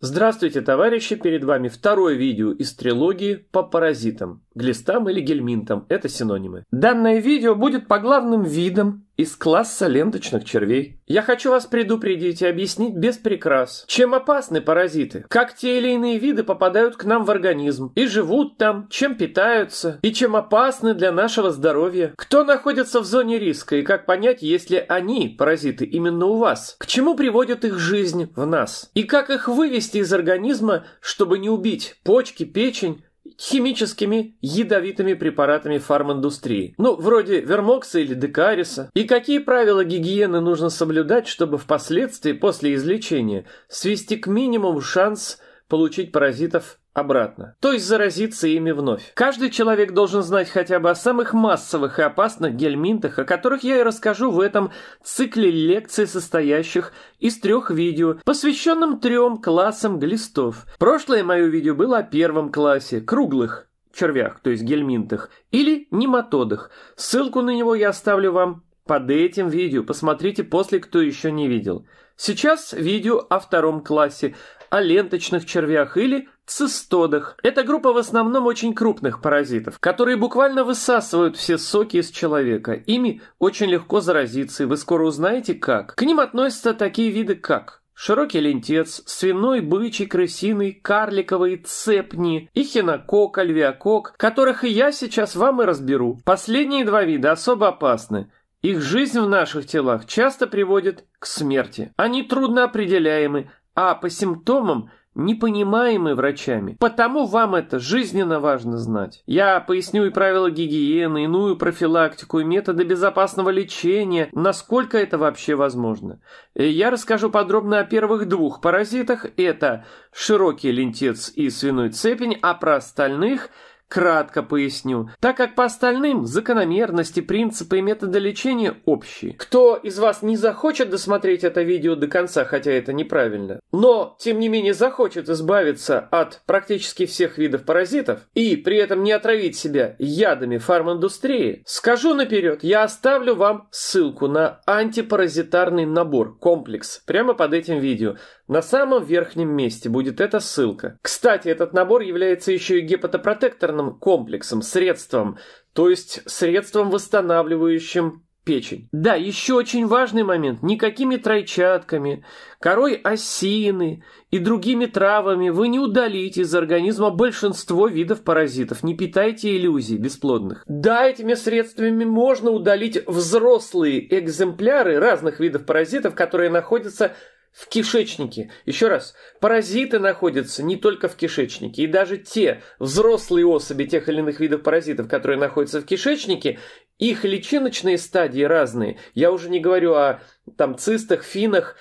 Здравствуйте, товарищи! Перед вами второе видео из трилогии по паразитам. Глистам или гельминтам – это синонимы. Данное видео будет по главным видам из класса ленточных червей. Я хочу вас предупредить и объяснить без прикрас, чем опасны паразиты, как те или иные виды попадают к нам в организм и живут там, чем питаются и чем опасны для нашего здоровья, кто находится в зоне риска и как понять, если они, паразиты, именно у вас, к чему приводит их жизнь в нас и как их вывести из организма, чтобы не убить почки, печень химическими ядовитыми препаратами фарминдустрии. Ну, вроде вермокса или декариса. И какие правила гигиены нужно соблюдать, чтобы впоследствии после излечения свести к минимуму шанс получить паразитов обратно. То есть заразиться ими вновь. Каждый человек должен знать хотя бы о самых массовых и опасных гельминтах, о которых я и расскажу в этом цикле лекций, состоящих из трех видео, посвященным трем классам глистов. Прошлое мое видео было о первом классе, круглых червях, то есть гельминтах, или нематодах. Ссылку на него я оставлю вам под этим видео, посмотрите после, кто еще не видел. Сейчас видео о втором классе, о ленточных червях или Цистодах – это группа в основном очень крупных паразитов, которые буквально высасывают все соки из человека. Ими очень легко заразиться, и вы скоро узнаете как. К ним относятся такие виды как Широкий лентец, свиной, бычий, крысиный, карликовые цепни, и хинокок, альвиокок, которых и я сейчас вам и разберу. Последние два вида особо опасны. Их жизнь в наших телах часто приводит к смерти. Они трудно определяемы, а по симптомам – непонимаемы врачами. Потому вам это жизненно важно знать. Я поясню и правила гигиены, иную профилактику, и методы безопасного лечения, насколько это вообще возможно. Э, я расскажу подробно о первых двух паразитах. Это широкий лентец и свиной цепень, а про остальных – Кратко поясню, так как по остальным закономерности, принципы и методы лечения общие. Кто из вас не захочет досмотреть это видео до конца, хотя это неправильно, но тем не менее захочет избавиться от практически всех видов паразитов и при этом не отравить себя ядами фарминдустрии, скажу наперед, я оставлю вам ссылку на антипаразитарный набор, комплекс, прямо под этим видео. На самом верхнем месте будет эта ссылка. Кстати, этот набор является еще и гепатопротекторным комплексом, средством, то есть средством, восстанавливающим печень. Да, еще очень важный момент. Никакими тройчатками, корой осины и другими травами вы не удалите из организма большинство видов паразитов. Не питайте иллюзий бесплодных. Да, этими средствами можно удалить взрослые экземпляры разных видов паразитов, которые находятся в кишечнике. Еще раз, паразиты находятся не только в кишечнике, и даже те взрослые особи тех или иных видов паразитов, которые находятся в кишечнике, их личиночные стадии разные. Я уже не говорю о там цистах, финах,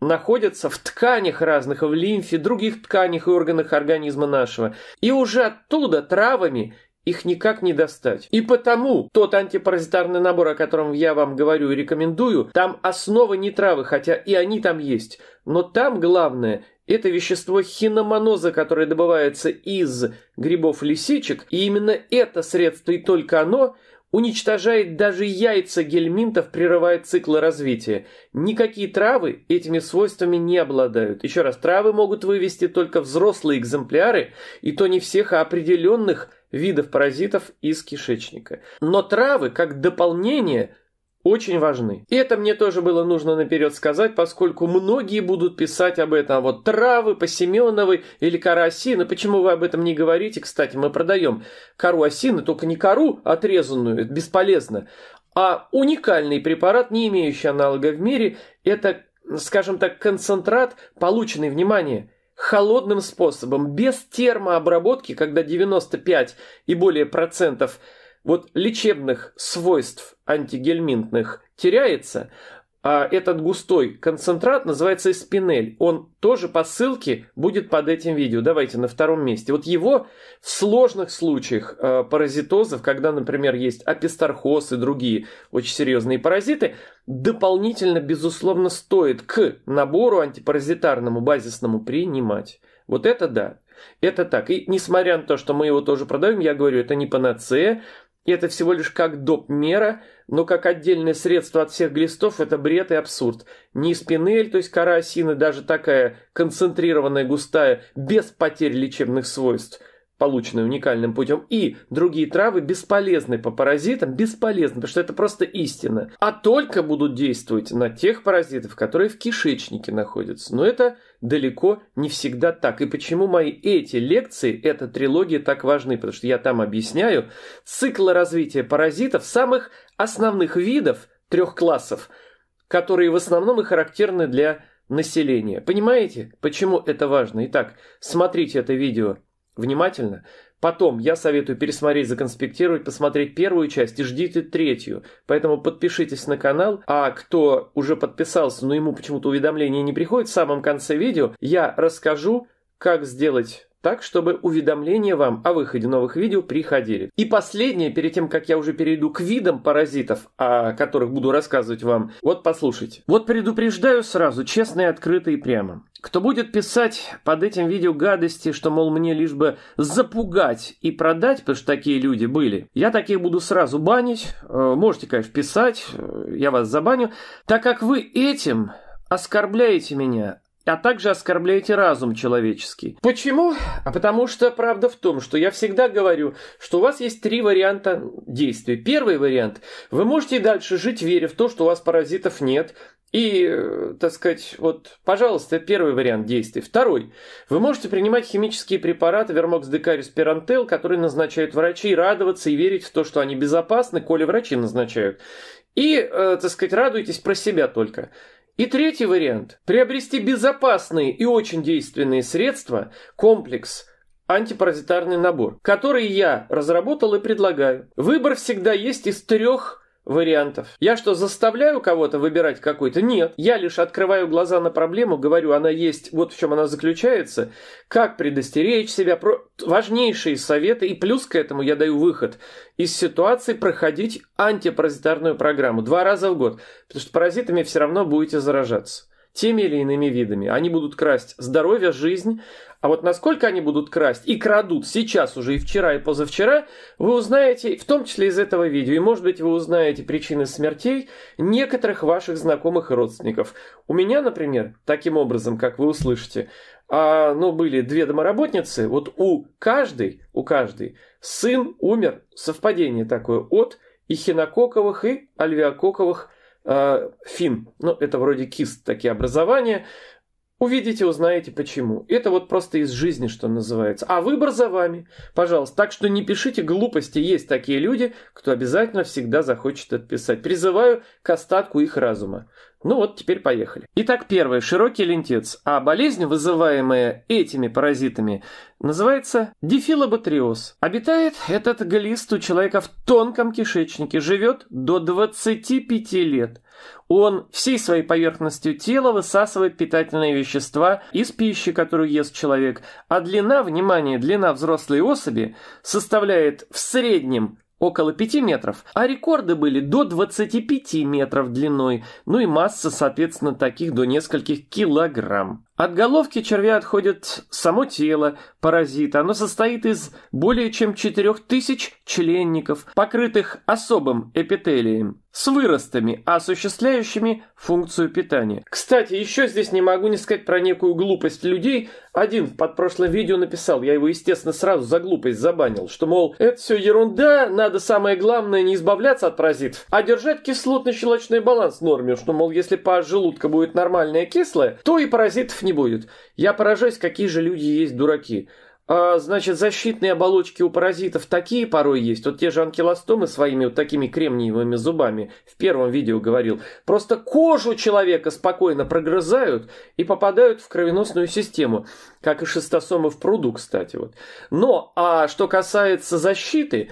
находятся в тканях разных, в лимфе, других тканях и органах организма нашего. И уже оттуда травами их никак не достать. И потому тот антипаразитарный набор, о котором я вам говорю и рекомендую, там основа не травы, хотя и они там есть. Но там главное это вещество хиноманоза, которое добывается из грибов-лисичек, и именно это средство и только оно уничтожает даже яйца гельминтов, прерывает циклы развития. Никакие травы этими свойствами не обладают. Еще раз, травы могут вывести только взрослые экземпляры, и то не всех, а определенных видов паразитов из кишечника. Но травы, как дополнение, очень важны. И это мне тоже было нужно наперед сказать, поскольку многие будут писать об этом. А вот травы по Семеновой или кора осины. Почему вы об этом не говорите? Кстати, мы продаем кору осины, только не кору отрезанную, это бесполезно, а уникальный препарат, не имеющий аналога в мире, это, скажем так, концентрат, полученный, внимание, холодным способом, без термообработки, когда 95 и более процентов вот лечебных свойств антигельминтных теряется, а, этот густой концентрат называется спинель Он тоже по ссылке будет под этим видео. Давайте на втором месте. Вот его в сложных случаях а, паразитозов, когда, например, есть апистархоз и другие очень серьезные паразиты, дополнительно, безусловно, стоит к набору антипаразитарному базисному принимать. Вот это да. Это так. И несмотря на то, что мы его тоже продаем, я говорю, это не панацея, и это всего лишь как доп. мера, но как отдельное средство от всех глистов это бред и абсурд. Ни спинель, то есть кора осины, даже такая концентрированная, густая, без потерь лечебных свойств, полученные уникальным путем, и другие травы бесполезны по паразитам, бесполезны, потому что это просто истина, а только будут действовать на тех паразитов, которые в кишечнике находятся. Но это далеко не всегда так. И почему мои эти лекции, эта трилогия так важны, потому что я там объясняю цикл развития паразитов самых основных видов трех классов, которые в основном и характерны для населения. Понимаете, почему это важно? Итак, смотрите это видео – внимательно. Потом я советую пересмотреть, законспектировать, посмотреть первую часть и ждите третью. Поэтому подпишитесь на канал, а кто уже подписался, но ему почему-то уведомление не приходит, в самом конце видео я расскажу, как сделать так, чтобы уведомления вам о выходе новых видео приходили. И последнее, перед тем, как я уже перейду к видам паразитов, о которых буду рассказывать вам, вот послушайте. Вот предупреждаю сразу, честно и открыто и прямо. Кто будет писать под этим видео гадости, что, мол, мне лишь бы запугать и продать, потому что такие люди были, я таких буду сразу банить. Э, можете, конечно, писать, э, я вас забаню. Так как вы этим оскорбляете меня, а также оскорбляете разум человеческий. Почему? А потому что правда в том, что я всегда говорю, что у вас есть три варианта действий. Первый вариант – вы можете и дальше жить, веря в то, что у вас паразитов нет, и, так сказать, вот, пожалуйста, первый вариант действий. Второй. Вы можете принимать химические препараты Вермокс Декарис Пирантел, которые назначают врачи, радоваться и верить в то, что они безопасны, коли врачи назначают. И, э, так сказать, радуйтесь про себя только. И третий вариант – приобрести безопасные и очень действенные средства, комплекс – антипаразитарный набор, который я разработал и предлагаю. Выбор всегда есть из трех вариантов. Я что, заставляю кого-то выбирать какой-то? Нет. Я лишь открываю глаза на проблему, говорю, она есть, вот в чем она заключается, как предостеречь себя, про... важнейшие советы, и плюс к этому я даю выход из ситуации проходить антипаразитарную программу два раза в год, потому что паразитами все равно будете заражаться теми или иными видами. Они будут красть здоровье, жизнь. А вот насколько они будут красть и крадут сейчас уже и вчера, и позавчера, вы узнаете, в том числе из этого видео. И, может быть, вы узнаете причины смертей некоторых ваших знакомых и родственников. У меня, например, таким образом, как вы услышите, а, ну, были две домоработницы, вот у каждой, у каждой сын умер, совпадение такое, от эхинококковых и альвеококковых Э, фин. Ну, это вроде кист, такие образования. Увидите, узнаете почему. Это вот просто из жизни, что называется. А выбор за вами, пожалуйста. Так что не пишите глупости. Есть такие люди, кто обязательно всегда захочет отписать. Призываю к остатку их разума. Ну вот, теперь поехали. Итак, первое. Широкий лентец. А болезнь, вызываемая этими паразитами, называется дифилоботриоз. Обитает этот глист у человека в тонком кишечнике, живет до 25 лет. Он всей своей поверхностью тела высасывает питательные вещества из пищи, которую ест человек, а длина, внимание, длина взрослой особи составляет в среднем около 5 метров, а рекорды были до 25 метров длиной, ну и масса, соответственно, таких до нескольких килограмм. От головки червя отходит само тело паразита. Оно состоит из более чем 4000 членников, покрытых особым эпителием, с выростами, осуществляющими функцию питания. Кстати, еще здесь не могу не сказать про некую глупость людей. Один под прошлое видео написал, я его, естественно, сразу за глупость забанил, что, мол, это все ерунда, надо самое главное не избавляться от паразитов, а держать кислотно-щелочный баланс в норме, что, мол, если по желудка будет нормальная кислая, то и паразитов не будет. Я поражаюсь, какие же люди есть дураки. А, значит, защитные оболочки у паразитов такие порой есть. Вот те же анкилостомы своими вот такими кремниевыми зубами в первом видео говорил. Просто кожу человека спокойно прогрызают и попадают в кровеносную систему. Как и шестосомы в пруду, кстати. Вот. Но, а что касается защиты,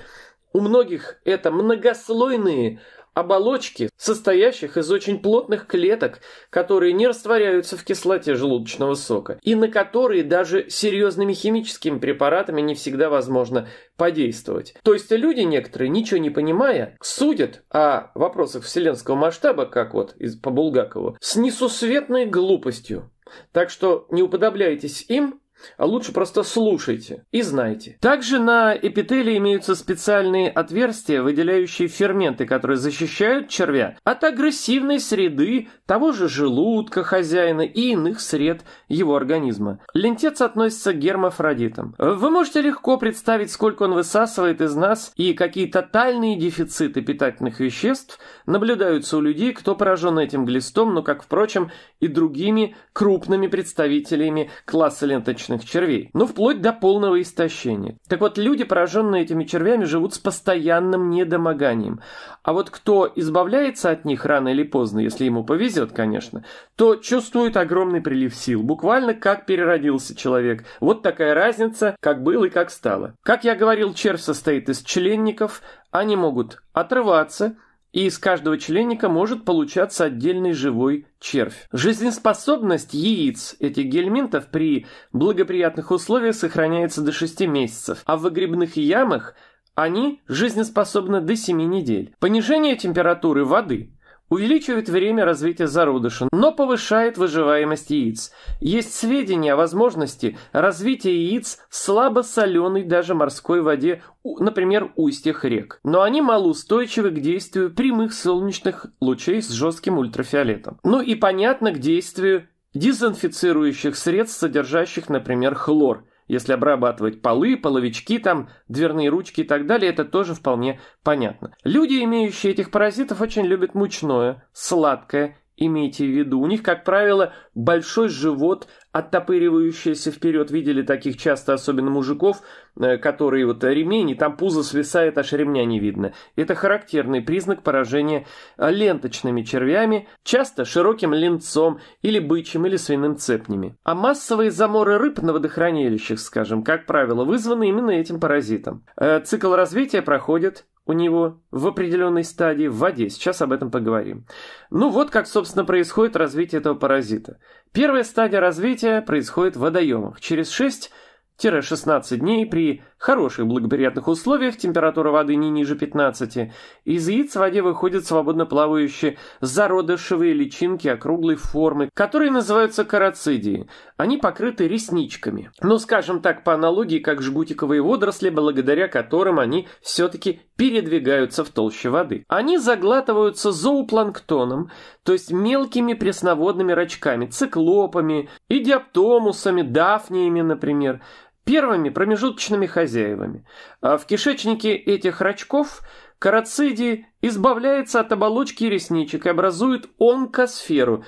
у многих это многослойные оболочки, состоящих из очень плотных клеток, которые не растворяются в кислоте желудочного сока, и на которые даже серьезными химическими препаратами не всегда возможно подействовать. То есть люди некоторые, ничего не понимая, судят о вопросах вселенского масштаба, как вот из, по Булгакову, с несусветной глупостью. Так что не уподобляйтесь им, а лучше просто слушайте и знайте. Также на эпителии имеются специальные отверстия, выделяющие ферменты, которые защищают червя от агрессивной среды того же желудка хозяина и иных сред его организма. Лентец относится к гермафродитам. Вы можете легко представить, сколько он высасывает из нас и какие тотальные дефициты питательных веществ наблюдаются у людей, кто поражен этим глистом, но, ну, как, впрочем, и другими крупными представителями класса ленточных кишечных червей, но ну, вплоть до полного истощения. Так вот, люди, пораженные этими червями, живут с постоянным недомоганием. А вот кто избавляется от них рано или поздно, если ему повезет, конечно, то чувствует огромный прилив сил, буквально как переродился человек. Вот такая разница, как был и как стало. Как я говорил, червь состоит из членников, они могут отрываться – и из каждого членика может получаться отдельный живой червь. Жизнеспособность яиц этих гельминтов при благоприятных условиях сохраняется до 6 месяцев, а в выгребных ямах они жизнеспособны до 7 недель. Понижение температуры воды увеличивает время развития зародыша, но повышает выживаемость яиц. Есть сведения о возможности развития яиц в слабосоленой даже морской воде, например, устьях рек. Но они малоустойчивы к действию прямых солнечных лучей с жестким ультрафиолетом. Ну и понятно к действию дезинфицирующих средств, содержащих, например, хлор – если обрабатывать полы, половички там, дверные ручки и так далее, это тоже вполне понятно. Люди, имеющие этих паразитов, очень любят мучное, сладкое Имейте в виду, у них, как правило, большой живот, оттопыривающийся вперед. Видели таких часто, особенно мужиков, Э, который вот ремень, и там пузо свисает, аж ремня не видно. Это характерный признак поражения ленточными червями, часто широким линцом или бычьим или свиным цепнями. А массовые заморы рыб на водохранилищах, скажем, как правило, вызваны именно этим паразитом. Э, цикл развития проходит у него в определенной стадии в воде. Сейчас об этом поговорим. Ну вот как, собственно, происходит развитие этого паразита. Первая стадия развития происходит в водоемах. Через 6 16 дней при хороших благоприятных условиях, температура воды не ниже 15. Из яиц в воде выходят свободно плавающие зародышевые личинки округлой формы, которые называются карацидии. Они покрыты ресничками. Ну, скажем так, по аналогии, как жгутиковые водоросли, благодаря которым они все-таки передвигаются в толще воды. Они заглатываются зоопланктоном, то есть мелкими пресноводными рачками, циклопами, идиоптомусами, дафниями, например – первыми промежуточными хозяевами, а в кишечнике этих рачков карацидии избавляется от оболочки ресничек и образует онкосферу,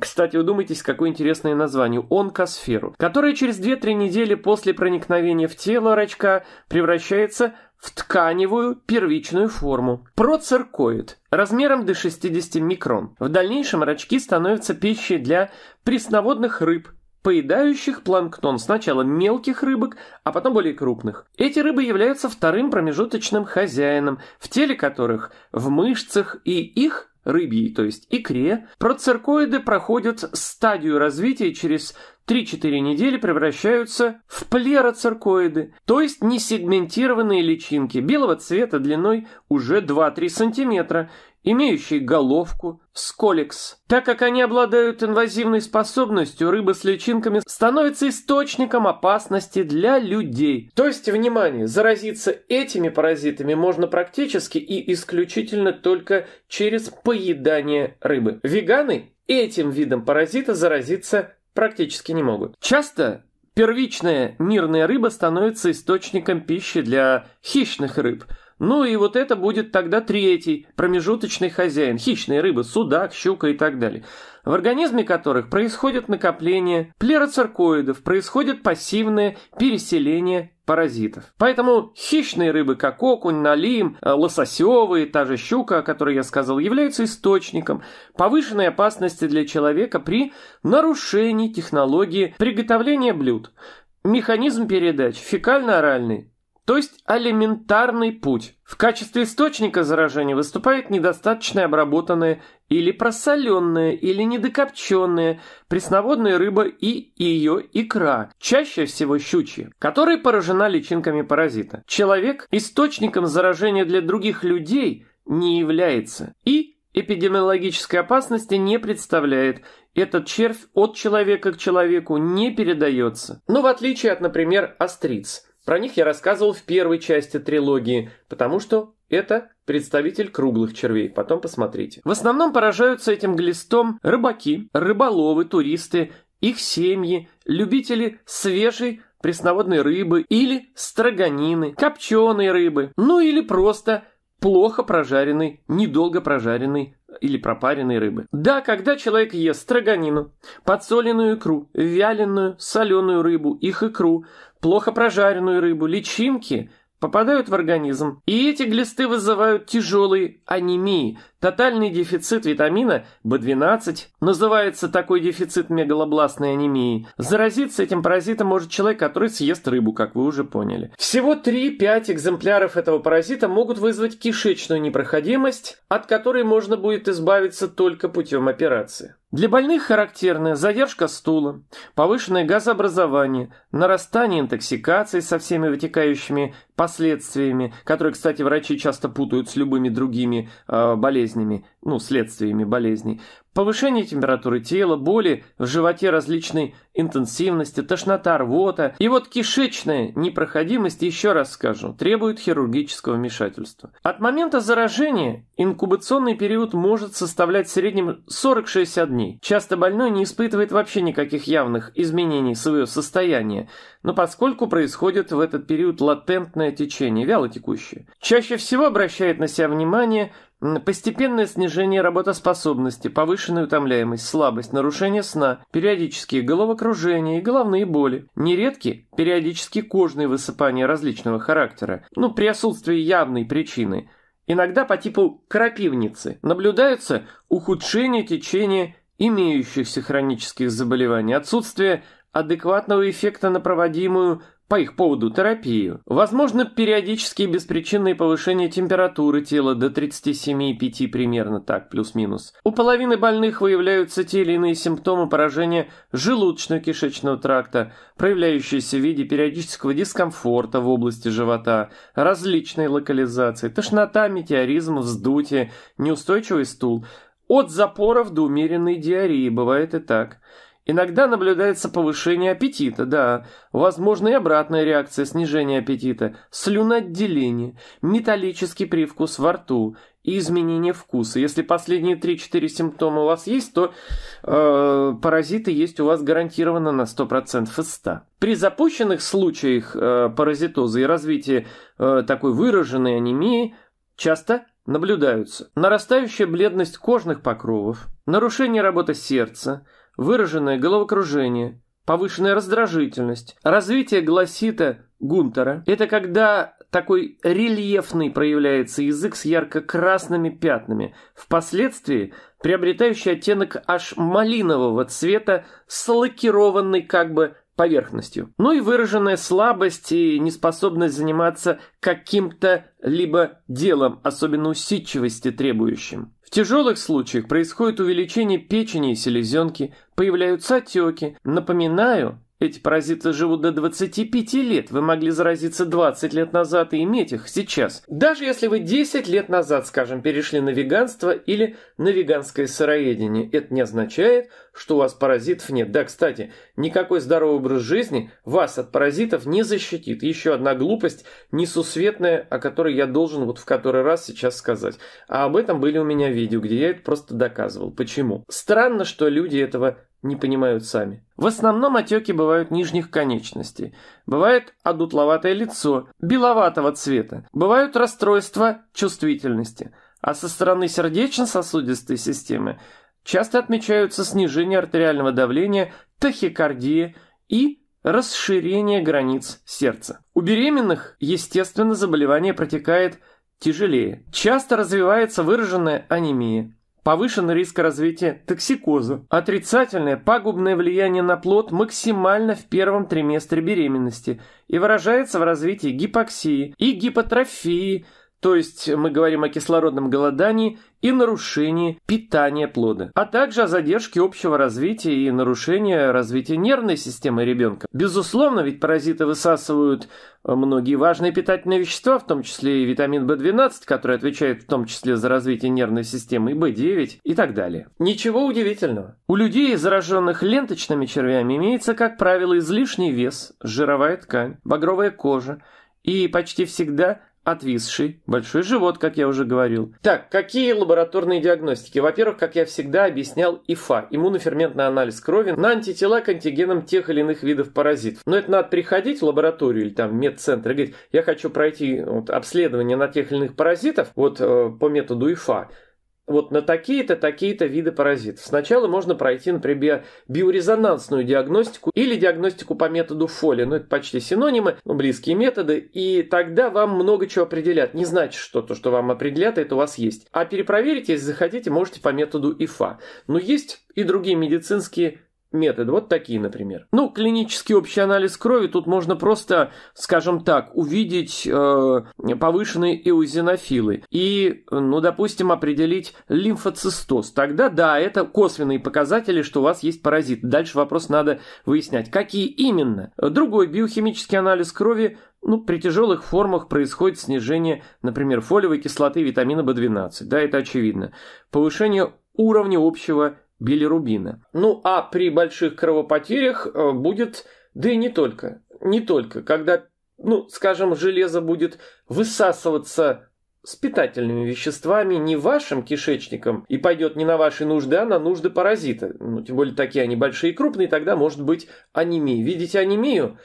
кстати, удумайтесь, какое интересное название – онкосферу, которая через 2-3 недели после проникновения в тело рачка превращается в тканевую первичную форму. Процеркоид, размером до 60 микрон. В дальнейшем рачки становятся пищей для пресноводных рыб, поедающих планктон сначала мелких рыбок, а потом более крупных. Эти рыбы являются вторым промежуточным хозяином, в теле которых в мышцах и их рыбьей, то есть икре, проциркоиды проходят стадию развития через 3-4 недели превращаются в плероциркоиды, то есть несегментированные личинки белого цвета длиной уже 2-3 см имеющий головку, сколикс. Так как они обладают инвазивной способностью, рыба с личинками становится источником опасности для людей. То есть, внимание, заразиться этими паразитами можно практически и исключительно только через поедание рыбы. Веганы этим видом паразита заразиться практически не могут. Часто первичная мирная рыба становится источником пищи для хищных рыб – ну и вот это будет тогда третий, промежуточный хозяин, хищные рыбы, судак, щука и так далее, в организме которых происходит накопление плероциркоидов, происходит пассивное переселение паразитов. Поэтому хищные рыбы, как окунь, налим, э, лососевые, та же щука, о которой я сказал, являются источником повышенной опасности для человека при нарушении технологии приготовления блюд. Механизм передач фекально-оральный, то есть алиментарный путь. В качестве источника заражения выступают недостаточно обработанные или просоленные, или недокопченные пресноводная рыба и ее икра, чаще всего щучья, которая поражена личинками паразита. Человек источником заражения для других людей не является и эпидемиологической опасности не представляет, этот червь от человека к человеку не передается. Но ну, в отличие от, например, остриц – про них я рассказывал в первой части трилогии, потому что это представитель круглых червей, потом посмотрите. В основном поражаются этим глистом рыбаки, рыболовы, туристы, их семьи, любители свежей пресноводной рыбы или строганины, копченой рыбы, ну или просто плохо прожаренной, недолго прожаренной или пропаренной рыбы. Да, когда человек ест строганину, подсоленную икру, вяленую, соленую рыбу, их икру, плохо прожаренную рыбу, личинки попадают в организм. И эти глисты вызывают тяжелые анемии, тотальный дефицит витамина B12, называется такой дефицит мегалобластной анемии. Заразиться этим паразитом может человек, который съест рыбу, как вы уже поняли. Всего 3-5 экземпляров этого паразита могут вызвать кишечную непроходимость, от которой можно будет избавиться только путем операции. Для больных характерны задержка стула, повышенное газообразование, нарастание интоксикации со всеми вытекающими последствиями, которые, кстати, врачи часто путают с любыми другими э, болезнями, ну, следствиями болезней, повышение температуры тела, боли в животе различной интенсивности, тошнота, рвота. И вот кишечная непроходимость, еще раз скажу, требует хирургического вмешательства. От момента заражения инкубационный период может составлять в среднем 40-60 дней. Часто больной не испытывает вообще никаких явных изменений своего состояния, но поскольку происходит в этот период латентное течение, вялотекущее. Чаще всего обращает на себя внимание – Постепенное снижение работоспособности, повышенная утомляемость, слабость, нарушение сна, периодические головокружения и головные боли. Нередки периодически кожные высыпания различного характера, ну, при отсутствии явной причины. Иногда по типу крапивницы наблюдаются ухудшение течения имеющихся хронических заболеваний, отсутствие адекватного эффекта на проводимую по их поводу терапию. Возможно, периодические беспричинные повышения температуры тела до 37,5 примерно так, плюс-минус. У половины больных выявляются те или иные симптомы поражения желудочно-кишечного тракта, проявляющиеся в виде периодического дискомфорта в области живота, различной локализации, тошнота, метеоризм, вздутие, неустойчивый стул. От запоров до умеренной диареи бывает и так. Иногда наблюдается повышение аппетита, да, возможно и обратная реакция снижения аппетита, слюноотделение, металлический привкус во рту и изменение вкуса. Если последние 3-4 симптома у вас есть, то э, паразиты есть у вас гарантированно на 100% из 100. При запущенных случаях э, паразитоза и развитии э, такой выраженной анемии часто наблюдаются нарастающая бледность кожных покровов, нарушение работы сердца – выраженное головокружение, повышенная раздражительность. Развитие гласита Гунтера – это когда такой рельефный проявляется язык с ярко-красными пятнами, впоследствии приобретающий оттенок аж малинового цвета с лакированной как бы поверхностью. Ну и выраженная слабость и неспособность заниматься каким-то либо делом, особенно усидчивости требующим тяжелых случаях происходит увеличение печени и селезенки, появляются отеки. Напоминаю, эти паразиты живут до 25 лет. Вы могли заразиться 20 лет назад и иметь их сейчас. Даже если вы 10 лет назад, скажем, перешли на веганство или на веганское сыроедение, это не означает, что у вас паразитов нет. Да, кстати, никакой здоровый образ жизни вас от паразитов не защитит. Еще одна глупость несусветная, о которой я должен вот в который раз сейчас сказать. А об этом были у меня видео, где я это просто доказывал. Почему? Странно, что люди этого не понимают сами. В основном отеки бывают нижних конечностей. Бывает одутловатое лицо, беловатого цвета. Бывают расстройства чувствительности. А со стороны сердечно-сосудистой системы часто отмечаются снижение артериального давления, тахикардия и расширение границ сердца. У беременных, естественно, заболевание протекает тяжелее. Часто развивается выраженная анемия. Повышен риск развития токсикоза. Отрицательное пагубное влияние на плод максимально в первом триместре беременности и выражается в развитии гипоксии и гипотрофии – то есть мы говорим о кислородном голодании и нарушении питания плода, а также о задержке общего развития и нарушении развития нервной системы ребенка. Безусловно, ведь паразиты высасывают э, многие важные питательные вещества, в том числе и витамин В12, который отвечает в том числе за развитие нервной системы, и В9 и так далее. Ничего удивительного. У людей, зараженных ленточными червями, имеется, как правило, излишний вес, жировая ткань, багровая кожа, и почти всегда отвисший, большой живот, как я уже говорил. Так, какие лабораторные диагностики? Во-первых, как я всегда объяснял, ИФА, иммуноферментный анализ крови на антитела к антигенам тех или иных видов паразитов. Но это надо приходить в лабораторию или там медцентр и говорить, я хочу пройти вот, обследование на тех или иных паразитов вот, э, по методу ИФА вот на такие-то, такие-то виды паразитов. Сначала можно пройти, например, биорезонансную диагностику или диагностику по методу Фоли. Ну, это почти синонимы, но близкие методы. И тогда вам много чего определят. Не значит, что то, что вам определят, это у вас есть. А перепроверить, если захотите, можете по методу ИФА. Но есть и другие медицинские методы. Вот такие, например. Ну, клинический общий анализ крови тут можно просто, скажем так, увидеть э, повышенные эозинофилы и, ну, допустим, определить лимфоцистоз. Тогда, да, это косвенные показатели, что у вас есть паразит. Дальше вопрос надо выяснять, какие именно. Другой биохимический анализ крови ну, при тяжелых формах происходит снижение, например, фолиевой кислоты витамина В12. Да, это очевидно. Повышение уровня общего билирубина. Ну а при больших кровопотерях э, будет, да и не только, не только, когда, ну, скажем, железо будет высасываться с питательными веществами не вашим кишечником и пойдет не на ваши нужды, а на нужды паразита. Ну, тем более такие они большие и крупные, тогда может быть анемия. Видите анемию?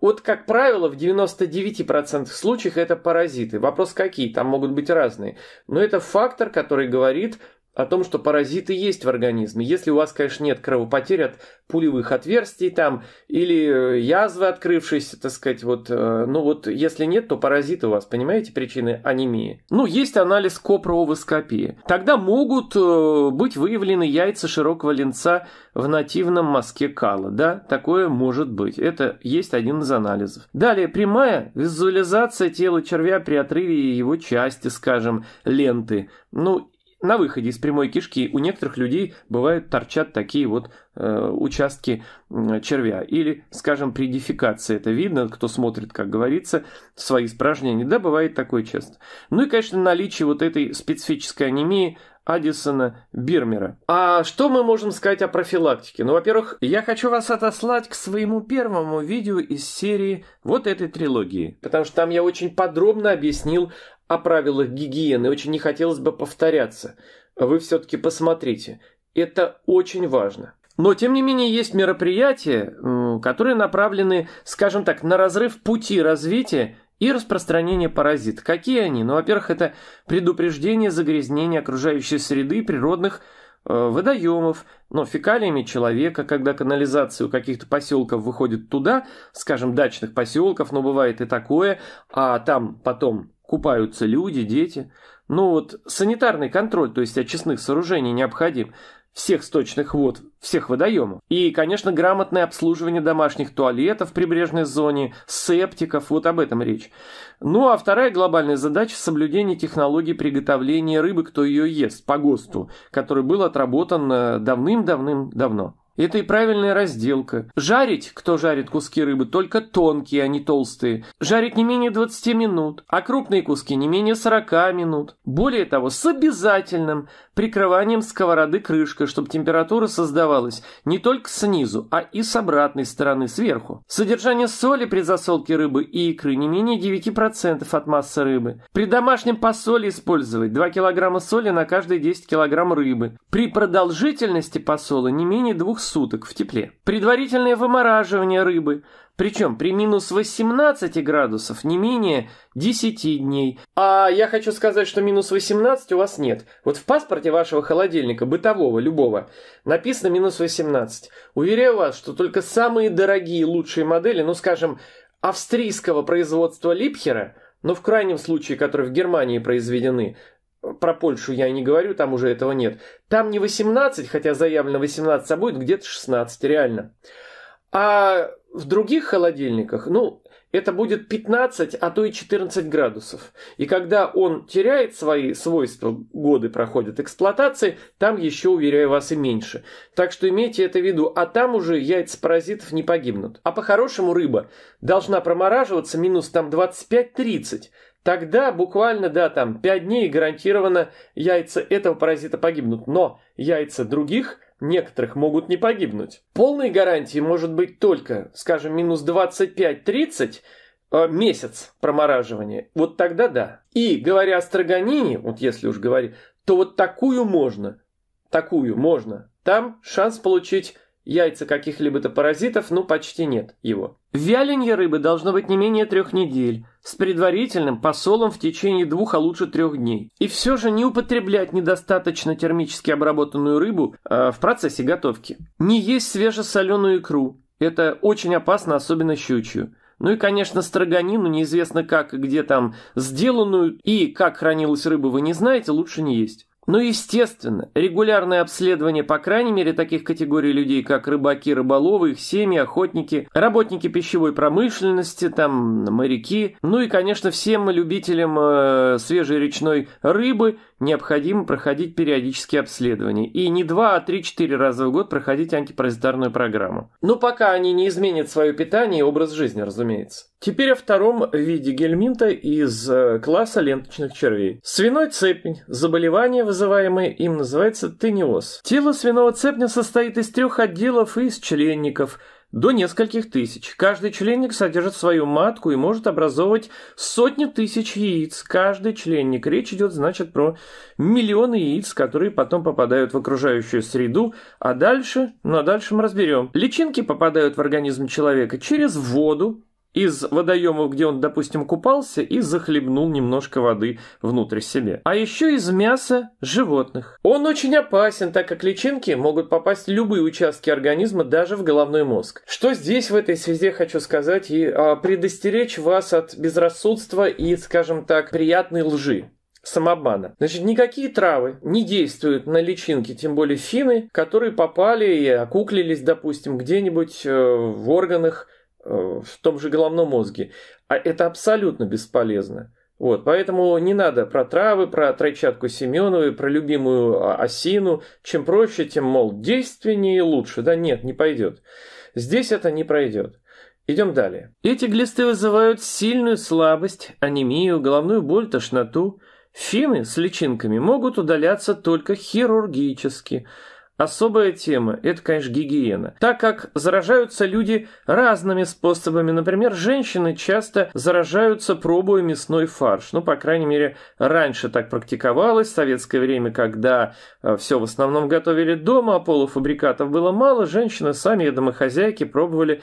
Вот, как правило, в 99% случаев это паразиты. Вопрос какие, там могут быть разные. Но это фактор, который говорит о том, что паразиты есть в организме. Если у вас, конечно, нет кровопотерь от пулевых отверстий там или э, язвы открывшейся, так сказать, вот, э, ну вот, если нет, то паразиты у вас, понимаете, причины анемии. Ну, есть анализ копроовоскопии. Тогда могут э, быть выявлены яйца широкого линца в нативном мазке кала, да, такое может быть. Это есть один из анализов. Далее, прямая визуализация тела червя при отрыве его части, скажем, ленты. Ну, на выходе из прямой кишки у некоторых людей бывают торчат такие вот э, участки червя. Или, скажем, при дефекации это видно, кто смотрит, как говорится, свои испражнения. Да, бывает такое часто. Ну и, конечно, наличие вот этой специфической анемии Аддисона Бирмера. А что мы можем сказать о профилактике? Ну, во-первых, я хочу вас отослать к своему первому видео из серии вот этой трилогии, потому что там я очень подробно объяснил о правилах гигиены, очень не хотелось бы повторяться. Вы все-таки посмотрите. Это очень важно. Но, тем не менее, есть мероприятия, которые направлены, скажем так, на разрыв пути развития и распространение паразит. Какие они? Ну, во-первых, это предупреждение загрязнения окружающей среды природных э, водоемов, но ну, фекалиями человека, когда канализация у каких-то поселков выходит туда, скажем, дачных поселков, но ну, бывает и такое, а там потом купаются люди, дети. Ну вот санитарный контроль, то есть очистных сооружений необходим всех сточных вод, всех водоемов. И, конечно, грамотное обслуживание домашних туалетов в прибрежной зоне, септиков, вот об этом речь. Ну а вторая глобальная задача – соблюдение технологии приготовления рыбы, кто ее ест, по ГОСТу, который был отработан э, давным-давным-давно. Это и правильная разделка. Жарить, кто жарит куски рыбы, только тонкие, а не толстые. Жарить не менее 20 минут, а крупные куски не менее 40 минут. Более того, с обязательным прикрыванием сковороды крышкой, чтобы температура создавалась не только снизу, а и с обратной стороны, сверху. Содержание соли при засолке рыбы и икры не менее 9% от массы рыбы. При домашнем посоле использовать 2 кг соли на каждые 10 кг рыбы. При продолжительности посола не менее 2 суток в тепле. Предварительное вымораживание рыбы, причем при минус 18 градусов не менее 10 дней. А я хочу сказать, что минус 18 у вас нет. Вот в паспорте вашего холодильника, бытового, любого, написано минус 18. Уверяю вас, что только самые дорогие, лучшие модели, ну скажем, австрийского производства Липхера – но в крайнем случае, которые в Германии произведены, про Польшу я не говорю, там уже этого нет. Там не 18, хотя заявлено 18, а будет где-то 16, реально. А в других холодильниках, ну, это будет 15, а то и 14 градусов. И когда он теряет свои свойства, годы проходят эксплуатации, там еще, уверяю вас, и меньше. Так что имейте это в виду. А там уже яйца паразитов не погибнут. А по-хорошему рыба должна промораживаться минус там 25-30. Тогда буквально, да, там 5 дней гарантированно яйца этого паразита погибнут, но яйца других некоторых могут не погибнуть. Полной гарантии может быть только, скажем, минус 25-30 э, месяц промораживания. Вот тогда да. И говоря о строганине, вот если уж говорить, то вот такую можно, такую можно. Там шанс получить Яйца каких-либо-то паразитов, ну, почти нет его. Вяленье рыбы должно быть не менее трех недель, с предварительным посолом в течение двух, а лучше трех дней. И все же не употреблять недостаточно термически обработанную рыбу э, в процессе готовки. Не есть свежесоленую икру. Это очень опасно, особенно щучью. Ну и, конечно, строганину, неизвестно как и где там сделанную, и как хранилась рыба, вы не знаете, лучше не есть. Ну, естественно, регулярное обследование, по крайней мере, таких категорий людей, как рыбаки, рыболовы, их семьи, охотники, работники пищевой промышленности, там, моряки. Ну и, конечно, всем любителям э, свежей речной рыбы необходимо проходить периодические обследования. И не 2, а 3-4 раза в год проходить антипаразитарную программу. Ну, пока они не изменят свое питание и образ жизни, разумеется. Теперь о втором виде гельминта из э, класса ленточных червей. Свиной цепень. Заболевание, вызываемое им, называется тениоз. Тело свиного цепня состоит из трех отделов и из членников – до нескольких тысяч. Каждый членник содержит свою матку и может образовывать сотни тысяч яиц. Каждый членник. Речь идет, значит, про миллионы яиц, которые потом попадают в окружающую среду, а дальше, ну а дальше мы разберем. Личинки попадают в организм человека через воду, из водоема, где он, допустим, купался, и захлебнул немножко воды внутрь себе, А еще из мяса животных. Он очень опасен, так как личинки могут попасть в любые участки организма, даже в головной мозг. Что здесь в этой связи хочу сказать и а, предостеречь вас от безрассудства и, скажем так, приятной лжи самобана. Значит, никакие травы не действуют на личинки, тем более фины, которые попали и окуклились, допустим, где-нибудь э, в органах Э, в том же головном мозге. А это абсолютно бесполезно. Вот, поэтому не надо про травы, про тройчатку Семенову, про любимую а, осину. Чем проще, тем, мол, действеннее и лучше. Да нет, не пойдет. Здесь это не пройдет. Идем далее. Эти глисты вызывают сильную слабость, анемию, головную боль, тошноту. Фины с личинками могут удаляться только хирургически – Особая тема – это, конечно, гигиена. Так как заражаются люди разными способами. Например, женщины часто заражаются, пробуя мясной фарш. Ну, по крайней мере, раньше так практиковалось. В советское время, когда э, все в основном готовили дома, а полуфабрикатов было мало, женщины сами, домохозяйки, пробовали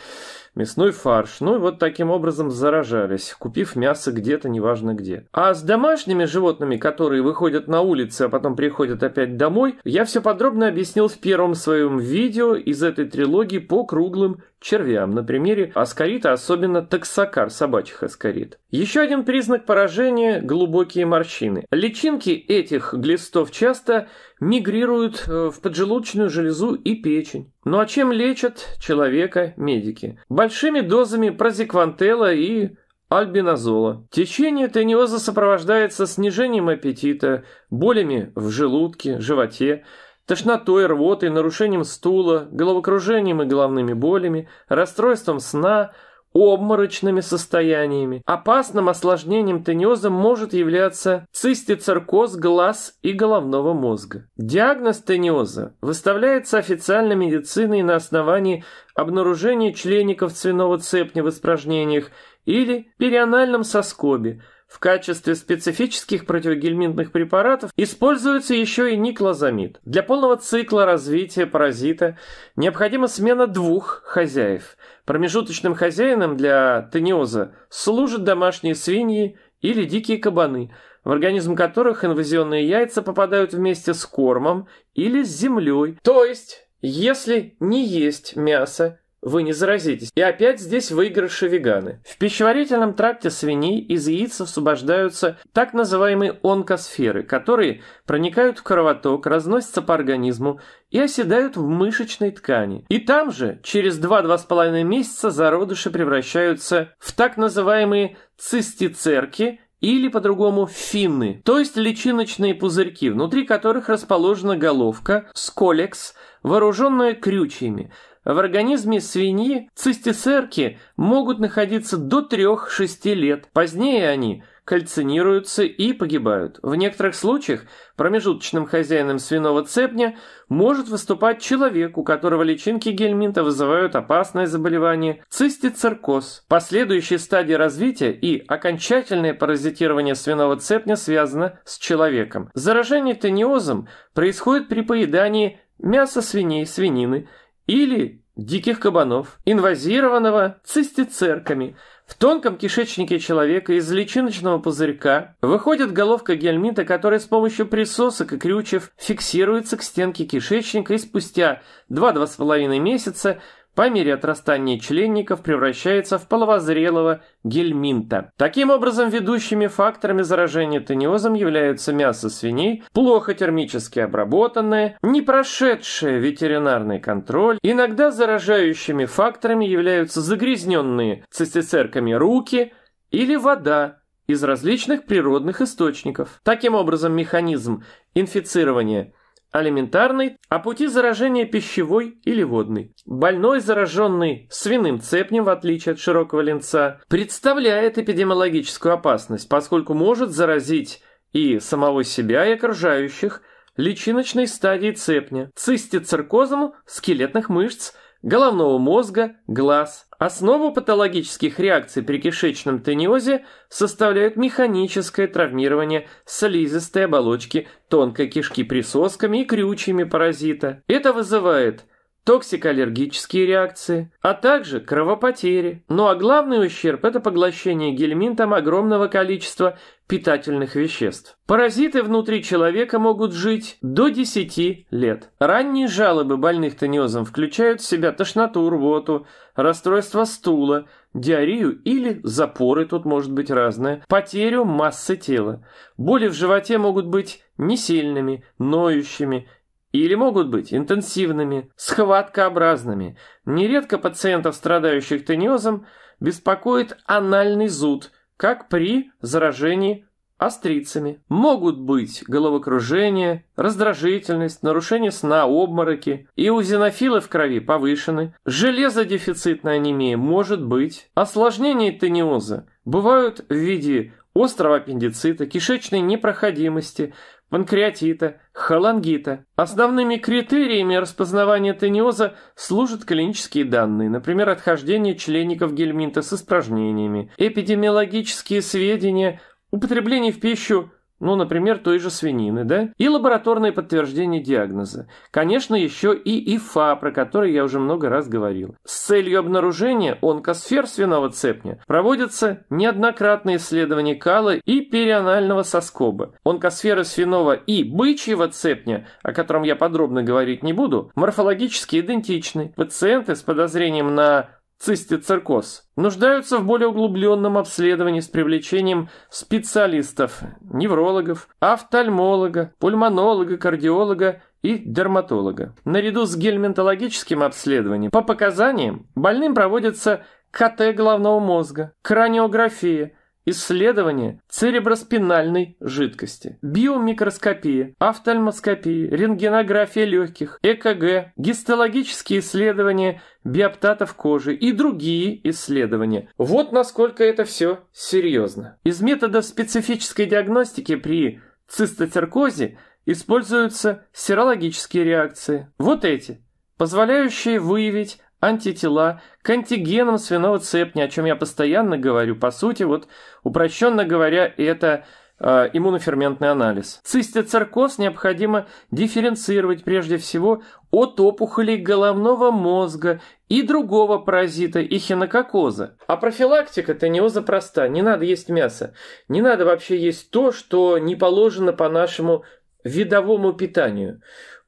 мясной фарш. Ну и вот таким образом заражались, купив мясо где-то, неважно где. А с домашними животными, которые выходят на улицы, а потом приходят опять домой, я все подробно объяснил в первом своем видео из этой трилогии по круглым червям, на примере аскарита, особенно таксокар собачьих аскарит. Еще один признак поражения – глубокие морщины. Личинки этих глистов часто мигрируют э, в поджелудочную железу и печень. Ну а чем лечат человека медики? Большими дозами прозиквантела и альбинозола. Течение тениоза сопровождается снижением аппетита, болями в желудке, животе, тошнотой, рвотой, нарушением стула, головокружением и головными болями, расстройством сна, обморочными состояниями. Опасным осложнением тенеза может являться цистицеркоз глаз и головного мозга. Диагноз тенеза выставляется официально медициной на основании обнаружения члеников цветного цепня в испражнениях или перианальном соскобе – в качестве специфических противогельминтных препаратов используется еще и никлозамид. Для полного цикла развития паразита необходима смена двух хозяев. Промежуточным хозяином для тениоза служат домашние свиньи или дикие кабаны, в организм которых инвазионные яйца попадают вместе с кормом или с землей. То есть, если не есть мясо, вы не заразитесь. И опять здесь выигрыши веганы. В пищеварительном тракте свиней из яиц освобождаются так называемые онкосферы, которые проникают в кровоток, разносятся по организму и оседают в мышечной ткани. И там же через 2-2,5 месяца зародыши превращаются в так называемые цистицерки или по-другому финны, то есть личиночные пузырьки, внутри которых расположена головка, сколекс, вооруженная крючьями – в организме свиньи цистисерки могут находиться до 3-6 лет. Позднее они кальцинируются и погибают. В некоторых случаях промежуточным хозяином свиного цепня может выступать человек, у которого личинки гельминта вызывают опасное заболевание – цистицеркоз. Последующие стадии развития и окончательное паразитирование свиного цепня связано с человеком. Заражение тениозом происходит при поедании мяса свиней, свинины – или диких кабанов, инвазированного цистицерками. В тонком кишечнике человека из личиночного пузырька выходит головка гельминта, которая с помощью присосок и крючев фиксируется к стенке кишечника и спустя 2-2,5 месяца по мере отрастания членников превращается в половозрелого гельминта. Таким образом, ведущими факторами заражения тониозом являются мясо свиней, плохо термически обработанное, не прошедшее ветеринарный контроль. Иногда заражающими факторами являются загрязненные цистицерками руки или вода, из различных природных источников. Таким образом, механизм инфицирования алиментарный, а пути заражения пищевой или водный. Больной, зараженный свиным цепнем, в отличие от широкого линца, представляет эпидемиологическую опасность, поскольку может заразить и самого себя, и окружающих личиночной стадии цепня, цистициркозом скелетных мышц – головного мозга, глаз. Основу патологических реакций при кишечном тениозе составляют механическое травмирование слизистой оболочки тонкой кишки присосками и крючьями паразита. Это вызывает токсикоаллергические реакции, а также кровопотери. Ну а главный ущерб – это поглощение гельминтом огромного количества питательных веществ. Паразиты внутри человека могут жить до 10 лет. Ранние жалобы больных тониозом включают в себя тошноту, рвоту, расстройство стула, диарею или запоры, тут может быть разное, потерю массы тела. Боли в животе могут быть несильными, ноющими, или могут быть интенсивными, схваткообразными. Нередко пациентов, страдающих тениозом, беспокоит анальный зуд, как при заражении острицами. Могут быть головокружение, раздражительность, нарушение сна, обмороки. И у зенофилы в крови повышены. Железодефицитная анемия может быть. Осложнения тениоза бывают в виде острого аппендицита, кишечной непроходимости, панкреатита, холангита. Основными критериями распознавания тениоза служат клинические данные, например, отхождение членников гельминта с испражнениями, эпидемиологические сведения, употребление в пищу ну, например, той же свинины, да, и лабораторное подтверждение диагноза. Конечно, еще и ИФА, про который я уже много раз говорил. С целью обнаружения онкосфер свиного цепня проводятся неоднократные исследования кала и перианального соскоба. Онкосферы свиного и бычьего цепня, о котором я подробно говорить не буду, морфологически идентичны. Пациенты с подозрением на цистицеркоз, нуждаются в более углубленном обследовании с привлечением специалистов, неврологов, офтальмолога, пульмонолога, кардиолога и дерматолога. Наряду с гельминтологическим обследованием по показаниям больным проводится КТ головного мозга, краниография, исследования цереброспинальной жидкости, биомикроскопия, офтальмоскопия, рентгенография легких, ЭКГ, гистологические исследования биоптатов кожи и другие исследования. Вот насколько это все серьезно. Из методов специфической диагностики при цистоциркозе используются серологические реакции. Вот эти, позволяющие выявить антитела к антигенам свиного цепня, о чем я постоянно говорю. По сути, вот упрощенно говоря, это э, иммуноферментный анализ. Цистицеркоз необходимо дифференцировать прежде всего от опухолей головного мозга и другого паразита эхинококоза. А профилактика это не запроста. Не надо есть мясо. Не надо вообще есть то, что не положено по нашему видовому питанию.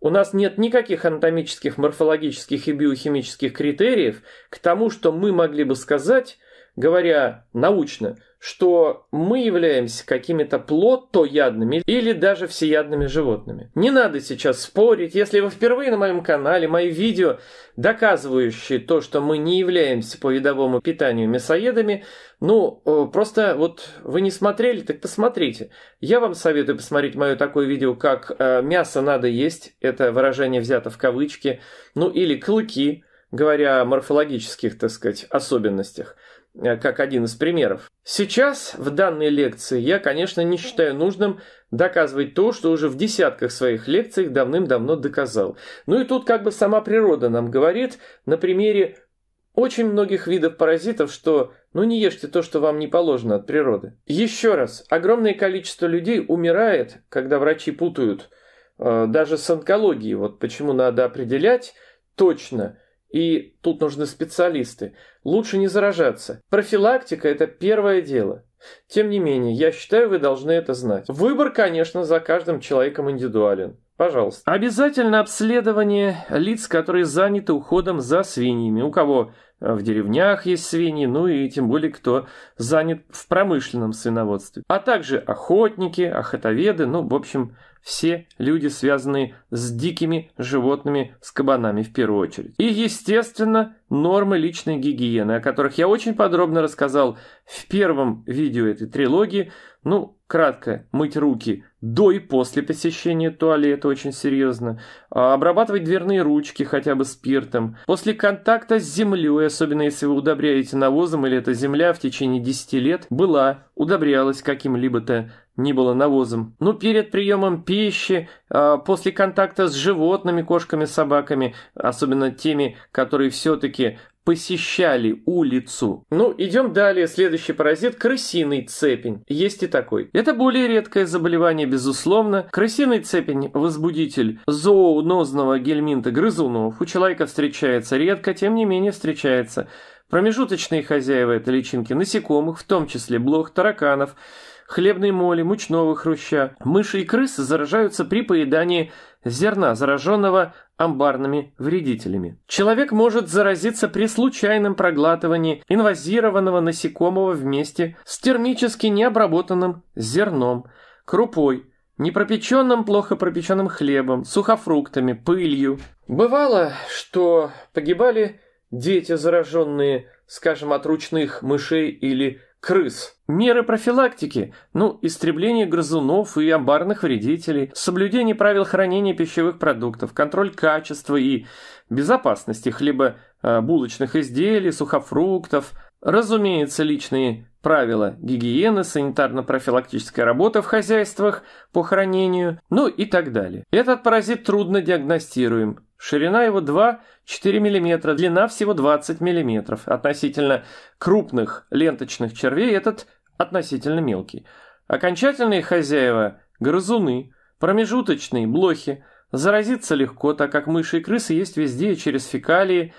У нас нет никаких анатомических, морфологических и биохимических критериев к тому, что мы могли бы сказать, говоря научно, что мы являемся какими-то плотоядными или даже всеядными животными. Не надо сейчас спорить, если вы впервые на моем канале, мои видео, доказывающие то, что мы не являемся по видовому питанию мясоедами, ну, э, просто вот вы не смотрели, так посмотрите. Я вам советую посмотреть мое такое видео, как э, «Мясо надо есть», это выражение взято в кавычки, ну или «Клыки», говоря о морфологических, так сказать, особенностях. Э, как один из примеров. Сейчас, в данной лекции, я, конечно, не считаю нужным доказывать то, что уже в десятках своих лекций давным-давно доказал. Ну и тут как бы сама природа нам говорит на примере очень многих видов паразитов, что ну не ешьте то, что вам не положено от природы. Еще раз, огромное количество людей умирает, когда врачи путают, э, даже с онкологией. Вот почему надо определять точно – и тут нужны специалисты. Лучше не заражаться. Профилактика – это первое дело. Тем не менее, я считаю, вы должны это знать. Выбор, конечно, за каждым человеком индивидуален. Пожалуйста. Обязательно обследование лиц, которые заняты уходом за свиньями. У кого в деревнях есть свиньи, ну и тем более кто занят в промышленном свиноводстве. А также охотники, охотоведы, ну, в общем, все люди, связанные с дикими животными, с кабанами в первую очередь. И, естественно, нормы личной гигиены, о которых я очень подробно рассказал в первом видео этой трилогии – ну, кратко, мыть руки до и после посещения туалета очень серьезно, а, обрабатывать дверные ручки хотя бы спиртом, после контакта с землей, особенно если вы удобряете навозом или эта земля в течение 10 лет была, удобрялась каким-либо-то не было навозом. Ну, перед приемом пищи, а, после контакта с животными, кошками, собаками, особенно теми, которые все-таки посещали улицу. Ну, идем далее. Следующий паразит – крысиный цепень. Есть и такой. Это более редкое заболевание, безусловно. Крысиный цепень – возбудитель зоонозного гельминта грызунов. У человека встречается редко, тем не менее встречается. Промежуточные хозяева – это личинки насекомых, в том числе блох, тараканов, хлебной моли, мучного хруща. Мыши и крысы заражаются при поедании зерна, зараженного амбарными вредителями. Человек может заразиться при случайном проглатывании инвазированного насекомого вместе с термически необработанным зерном, крупой, непропеченным, плохо пропеченным хлебом, сухофруктами, пылью. Бывало, что погибали дети, зараженные, скажем, от ручных мышей или крыс. Меры профилактики, ну, истребление грызунов и амбарных вредителей, соблюдение правил хранения пищевых продуктов, контроль качества и безопасности хлеба, э, булочных изделий, сухофруктов. Разумеется, личные правила гигиены, санитарно-профилактическая работа в хозяйствах по хранению, ну и так далее. Этот паразит трудно диагностируем. Ширина его 2-4 мм, длина всего 20 мм. Относительно крупных ленточных червей этот относительно мелкий. Окончательные хозяева – грызуны, промежуточные – блохи. Заразиться легко, так как мыши и крысы есть везде через фекалии.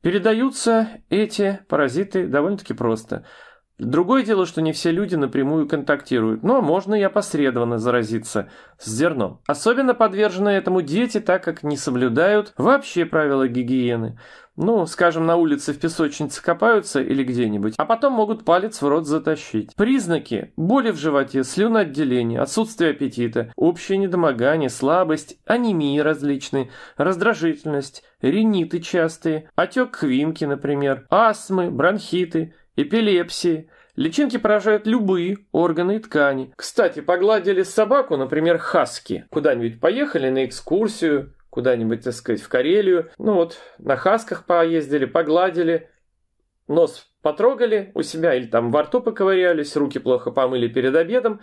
Передаются эти паразиты довольно-таки просто – Другое дело, что не все люди напрямую контактируют, но ну, а можно и опосредованно заразиться с зерном. Особенно подвержены этому дети, так как не соблюдают вообще правила гигиены. Ну, скажем, на улице в песочнице копаются или где-нибудь, а потом могут палец в рот затащить. Признаки – боли в животе, слюноотделение, отсутствие аппетита, общее недомогание, слабость, анемии различные, раздражительность, риниты частые, отек хвинки, например, астмы, бронхиты – эпилепсии. Личинки поражают любые органы и ткани. Кстати, погладили собаку, например, хаски. Куда-нибудь поехали на экскурсию, куда-нибудь, так сказать, в Карелию. Ну вот, на хасках поездили, погладили, нос потрогали у себя или там во рту поковырялись, руки плохо помыли перед обедом.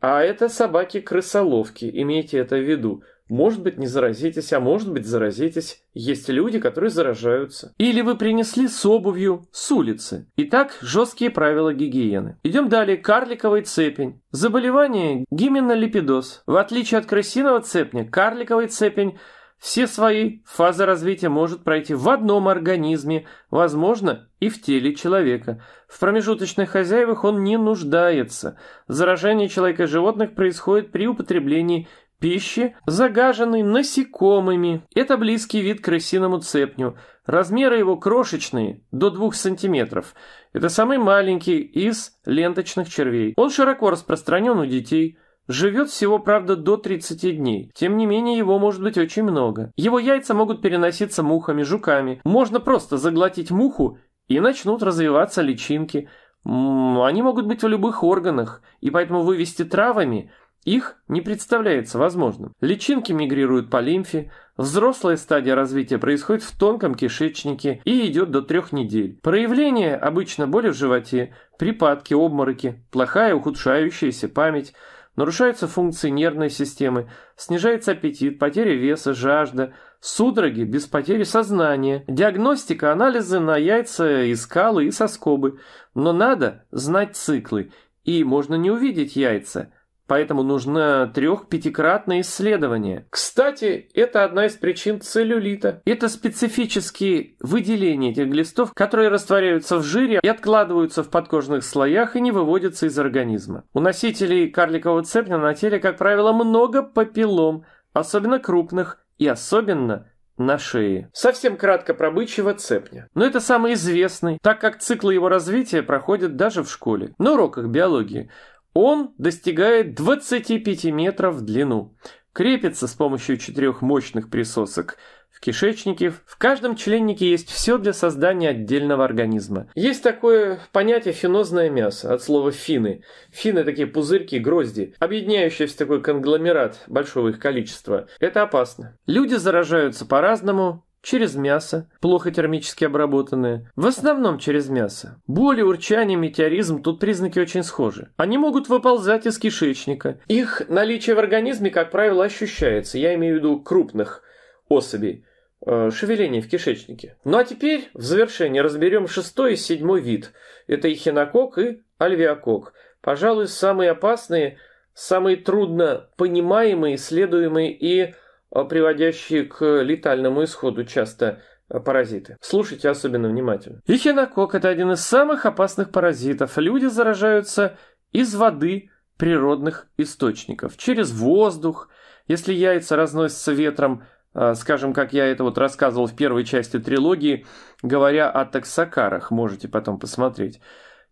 А это собаки-крысоловки, имейте это в виду. Может быть, не заразитесь, а может быть, заразитесь. Есть люди, которые заражаются. Или вы принесли с обувью с улицы. Итак, жесткие правила гигиены. Идем далее. Карликовая цепень. Заболевание гименолипидоз. В отличие от крысиного цепня, карликовая цепень все свои фазы развития может пройти в одном организме, возможно, и в теле человека. В промежуточных хозяевах он не нуждается. Заражение человека и животных происходит при употреблении пищи, загаженный насекомыми. Это близкий вид к крысиному цепню. Размеры его крошечные, до 2 см. Это самый маленький из ленточных червей. Он широко распространен у детей. Живет всего, правда, до 30 дней. Тем не менее, его может быть очень много. Его яйца могут переноситься мухами, жуками. Можно просто заглотить муху и начнут развиваться личинки. Они могут быть в любых органах, и поэтому вывести травами их не представляется возможным. Личинки мигрируют по лимфе, взрослая стадия развития происходит в тонком кишечнике и идет до трех недель. Проявление обычно боли в животе, припадки, обмороки, плохая ухудшающаяся память, нарушаются функции нервной системы, снижается аппетит, потеря веса, жажда, судороги без потери сознания, диагностика, анализы на яйца и скалы и соскобы. Но надо знать циклы, и можно не увидеть яйца – Поэтому нужно трех-пятикратное исследование. Кстати, это одна из причин целлюлита. Это специфические выделения этих глистов, которые растворяются в жире и откладываются в подкожных слоях и не выводятся из организма. У носителей карликового цепня на теле, как правило, много папиллом, особенно крупных и особенно на шее. Совсем кратко про бычьего цепня. Но это самый известный, так как циклы его развития проходят даже в школе, на уроках биологии. Он достигает 25 метров в длину, крепится с помощью четырех мощных присосок. В кишечнике, в каждом членнике есть все для создания отдельного организма. Есть такое понятие фенозное мясо, от слова фины. Фины такие пузырьки, грозди, объединяющиеся в такой конгломерат большого их количества. Это опасно. Люди заражаются по-разному, через мясо, плохо термически обработанное. В основном через мясо. Боли, урчание, метеоризм – тут признаки очень схожи. Они могут выползать из кишечника. Их наличие в организме, как правило, ощущается. Я имею в виду крупных особей э, шевеление в кишечнике. Ну а теперь в завершение разберем шестой и седьмой вид. Это эхинокок и альвеокок. Пожалуй, самые опасные, самые трудно понимаемые, исследуемые и Э, приводящие к летальному исходу часто э, паразиты. Слушайте особенно внимательно. Эхинокок – это один из самых опасных паразитов. Люди заражаются из воды природных источников, через воздух. Если яйца разносятся ветром, э, скажем, как я это вот рассказывал в первой части трилогии, говоря о таксакарах, можете потом посмотреть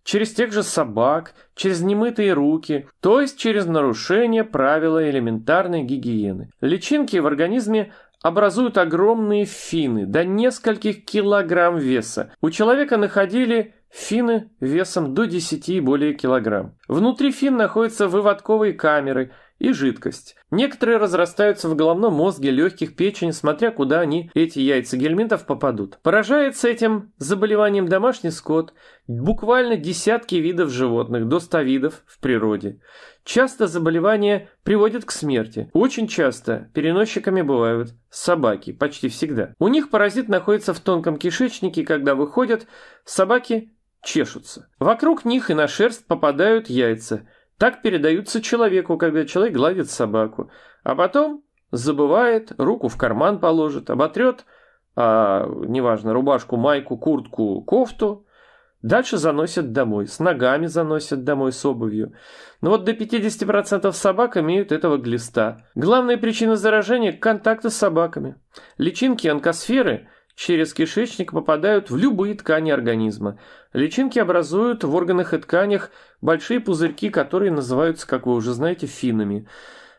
через тех же собак, через немытые руки, то есть через нарушение правила элементарной гигиены. Личинки в организме образуют огромные фины до нескольких килограмм веса. У человека находили фины весом до 10 и более килограмм. Внутри фин находятся выводковые камеры – и жидкость. Некоторые разрастаются в головном мозге, легких, печени, смотря куда они, эти яйца гельминтов, попадут. Поражается этим заболеванием домашний скот, буквально десятки видов животных, до 100 видов в природе. Часто заболевание приводит к смерти. Очень часто переносчиками бывают собаки, почти всегда. У них паразит находится в тонком кишечнике, когда выходят, собаки чешутся. Вокруг них и на шерсть попадают яйца – так передаются человеку, когда человек гладит собаку. А потом забывает, руку в карман положит, оботрет, а, неважно, рубашку, майку, куртку, кофту. Дальше заносят домой, с ногами заносят домой, с обувью. Но ну вот до 50% собак имеют этого глиста. Главная причина заражения – контакты с собаками. Личинки онкосферы – через кишечник попадают в любые ткани организма. Личинки образуют в органах и тканях большие пузырьки, которые называются, как вы уже знаете, финами.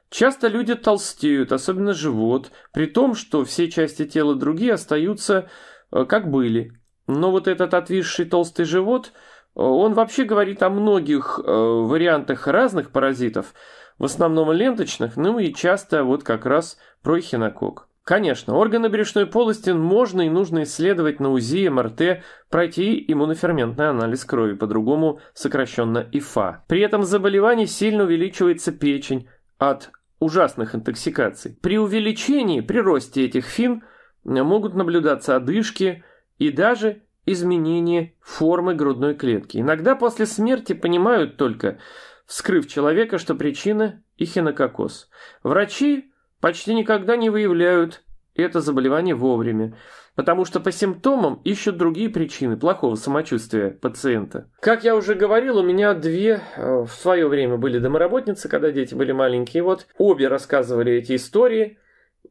Часто люди толстеют, особенно живот, при том, что все части тела другие остаются э, как были. Но вот этот отвисший толстый живот, э, он вообще говорит о многих э, вариантах разных паразитов, в основном ленточных, ну и часто вот как раз про эхинокок. Конечно, органы брюшной полости можно и нужно исследовать на УЗИ, МРТ, пройти иммуноферментный анализ крови, по-другому сокращенно ИФА. При этом заболевании сильно увеличивается печень от ужасных интоксикаций. При увеличении, при росте этих фин э, могут наблюдаться одышки и даже изменение формы грудной клетки. Иногда после смерти понимают только, вскрыв человека, что причина – эхинококоз. Врачи почти никогда не выявляют это заболевание вовремя, потому что по симптомам ищут другие причины плохого самочувствия пациента. Как я уже говорил, у меня две э, в свое время были домоработницы, когда дети были маленькие. Вот обе рассказывали эти истории.